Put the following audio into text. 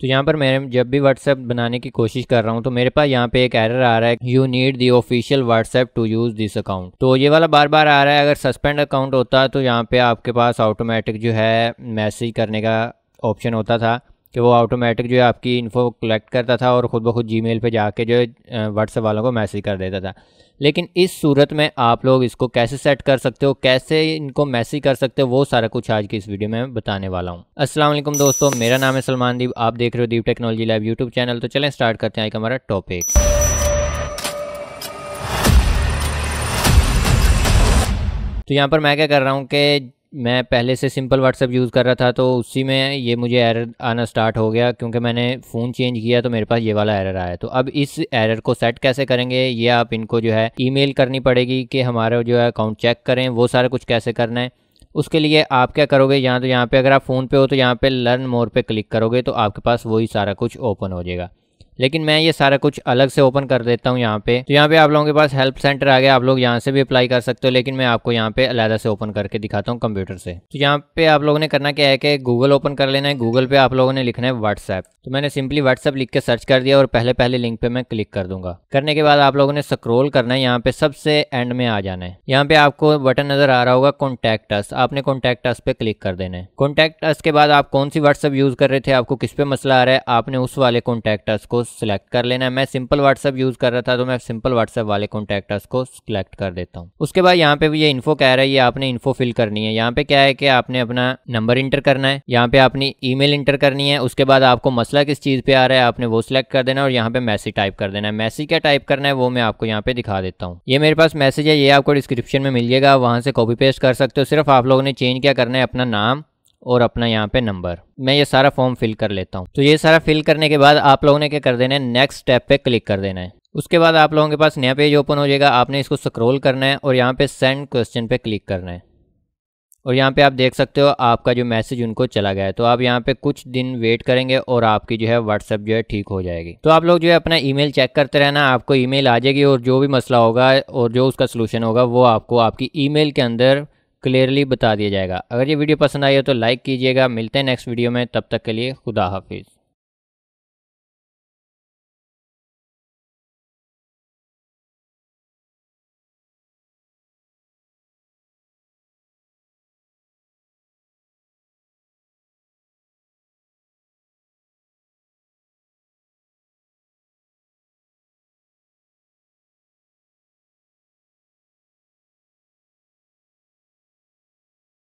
तो यहाँ पर मैं जब भी व्हाट्सएप बनाने की कोशिश कर रहा हूँ तो मेरे पास यहाँ पे एक एरर आ रहा है you need the official WhatsApp to use this account तो ये वाला बार बार आ रहा है अगर सस्पेंड अकाउंट होता तो यहाँ पे आपके पास ऑटोमेटिक जो है मैसेज करने का ऑप्शन होता था कि वो ऑटोमेटिक जो है आपकी इन्फो कलेक्ट करता था और ख़ुद ब खुद जी मेल पर जाके जो है व्हाट्सएप वालों को मैसेज कर देता था लेकिन इस सूरत में आप लोग इसको कैसे सेट कर सकते हो कैसे इनको मैसेज कर सकते हो वो सारा कुछ आज की इस वीडियो में बताने वाला हूँ असलम दोस्तों मेरा नाम है सलमान दीप आप देख रहे हो Deep technology live YouTube channel तो चलें स्टार्ट करते हैं एक हमारा टॉपिक तो यहाँ पर मैं क्या कर रहा हूँ कि मैं पहले से सिंपल व्हाट्सअप यूज़ कर रहा था तो उसी में ये मुझे एरर आना स्टार्ट हो गया क्योंकि मैंने फ़ोन चेंज किया तो मेरे पास ये वाला एरर आया तो अब इस एरर को सेट कैसे करेंगे ये आप इनको जो है ईमेल करनी पड़ेगी कि हमारा जो है अकाउंट चेक करें वो सारा कुछ कैसे करना है उसके लिए आप क्या करोगे यहाँ तो यहाँ पर अगर आप फ़ोन पर हो तो यहाँ पर लर्न मोर पर क्लिक करोगे तो आपके पास वही सारा कुछ ओपन हो जाएगा लेकिन मैं ये सारा कुछ अलग से ओपन कर देता हूँ यहाँ पे तो यहाँ पे आप लोगों के पास हेल्प सेंटर आ गया आप लोग यहाँ से भी अप्लाई कर सकते हो लेकिन मैं आपको यहाँ पे अलहदा से ओपन करके दिखाता हूँ कंप्यूटर से तो यहाँ पे आप लोगों ने करना क्या है कि गूगल ओपन कर लेना है गूगल पे आप लोगों ने लिखना है व्हाट्सएप तो मैंने सिंपली व्हाट्सएप लिख के सर्च कर दिया और पहले पहले लिंक पे मैं क्लिक कर दूंगा करने के बाद आप लोगों ने स्क्रोल करना है यहाँ पे सबसे एंड में आ जाना है यहाँ पे आपको बटन नजर आ रहा होगा कॉन्टैक्ट अस आपने कॉन्टैक्ट अस पे क्लिक कर देना है कॉन्टैक्ट अस के बाद आप कौन सी व्हाट्सएप यूज कर रहे थे आपको किस पे मसला आ रहा है आपने उस वाले कॉन्टैक्ट अस को सिलेक्ट कर लेना है मैं सिंपल व्हाट्सअप यूज़ कर रहा था तो मैं सिंपल व्हाट्सअप वाले कॉन्टैक्टर्स को सिलेक्ट कर देता हूँ उसके बाद यहाँ पे भी ये इन्फो कह रहा है ये आपने इन्फो फिल करनी है यहाँ पे क्या है कि आपने अपना नंबर इंटर करना है यहाँ पे आपने ई इंटर करनी है उसके बाद आपको मसला किस चीज़ पे आ रहा है आपने वो सिलेक्ट कर देना और यहाँ पे मैसेज टाइप कर देना है मैसेज क्या टाइप करना है वो मैं आपको यहाँ पे दिखा देता हूँ ये मेरे पास मैसेज है ये आपको डिस्क्रिप्शन में मिल जाएगा वहाँ से कॉपी पेस्ट कर सकते हो सिर्फ आप लोगों ने चेंज क्या करना है अपना नाम और अपना यहाँ पे नंबर मैं ये सारा फॉर्म फिल कर लेता हूँ तो ये सारा फिल करने के बाद आप लोगों ने क्या कर देना है नेक्स्ट स्टेप पे क्लिक कर देना है उसके बाद आप लोगों के पास नया पेज ओपन हो जाएगा आपने इसको स्क्रोल करना है और यहाँ पे सेंड क्वेश्चन पे क्लिक करना है और यहाँ पे आप देख सकते हो आपका जो मैसेज उनको चला गया है तो आप यहाँ पे कुछ दिन वेट करेंगे और आपकी जो है व्हाट्सअप जो है ठीक हो जाएगी तो आप लोग जो है अपना ईमेल चेक करते रहना आपको ईमेल आ जाएगी और जो भी मसला होगा और जो उसका सोलूशन होगा वो आपको आपकी ईमेल के अंदर क्लियरली बता दिया जाएगा अगर ये वीडियो पसंद आई हो तो लाइक कीजिएगा मिलते हैं नेक्स्ट वीडियो में तब तक के लिए खुदा हाफिज़